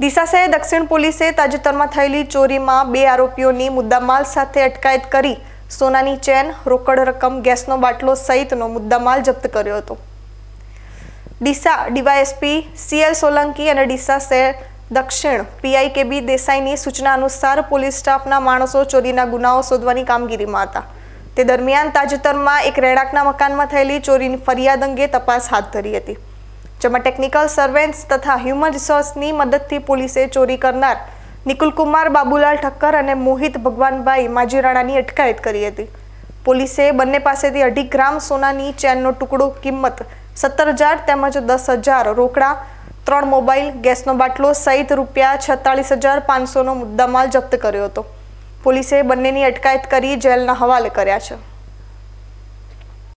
દિશાસે દક્ષિણ પોલીસે તાજેતરમાં થયેલી ચોરીમાં બે આરોપીઓની મુદ્દામાલ સાથે અટકાયત કરી સોનાની ચેન રોકડ રકમ ગેસનો બાટલો સહિતનો મુદ્દામાલ જપ્ત કર્યો હતો દિશા ડીવાયએસપી સીએલ સોલંકી અને ડીસા શહેર દક્ષિણ પીઆઈ કેબી દેસાઈની સૂચના અનુસાર પોલીસ સ્ટાફના માણસો ચોરીના ગુનાઓ શોધવાની કામગીરીમાં હતા તે દરમિયાન તાજેતરમાં એક રહેણાંકના મકાનમાં થયેલી ચોરીની ફરિયાદ અંગે તપાસ હાથ ધરી હતી જેમાં ટેકનિકલ સર્વેન્સ તથા હ્યુમન રિસોર્સની મદદથી પોલીસે ચોરી કરનાર નિકુલકુમાર બાબુલાલ ઠક્કર અને મોહિત ભગવાનભાઈ માજીરાણાની અટકાયત કરી હતી પોલીસે બંને પાસેથી અઢી ગ્રામ સોનાની ચેનનો ટુકડો કિંમત સત્તર હજાર તેમજ દસ હજાર રોકડા ત્રણ મોબાઈલ ગેસનો બાટલો સહિત રૂપિયા છેતાળીસ હજાર પાંચસોનો મુદ્દામાલ જપ્ત કર્યો હતો પોલીસે બંનેની અટકાયત કરી જેલના હવાલે કર્યા છે